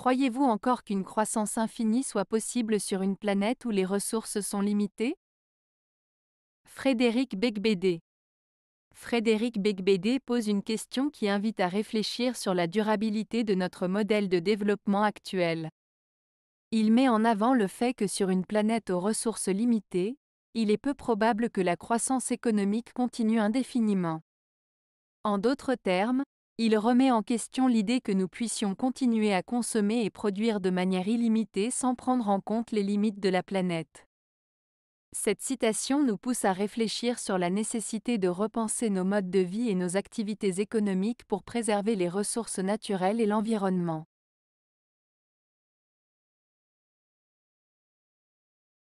Croyez-vous encore qu'une croissance infinie soit possible sur une planète où les ressources sont limitées Frédéric Begbédé. Frédéric Begbédé pose une question qui invite à réfléchir sur la durabilité de notre modèle de développement actuel. Il met en avant le fait que sur une planète aux ressources limitées, il est peu probable que la croissance économique continue indéfiniment. En d'autres termes, il remet en question l'idée que nous puissions continuer à consommer et produire de manière illimitée sans prendre en compte les limites de la planète. Cette citation nous pousse à réfléchir sur la nécessité de repenser nos modes de vie et nos activités économiques pour préserver les ressources naturelles et l'environnement.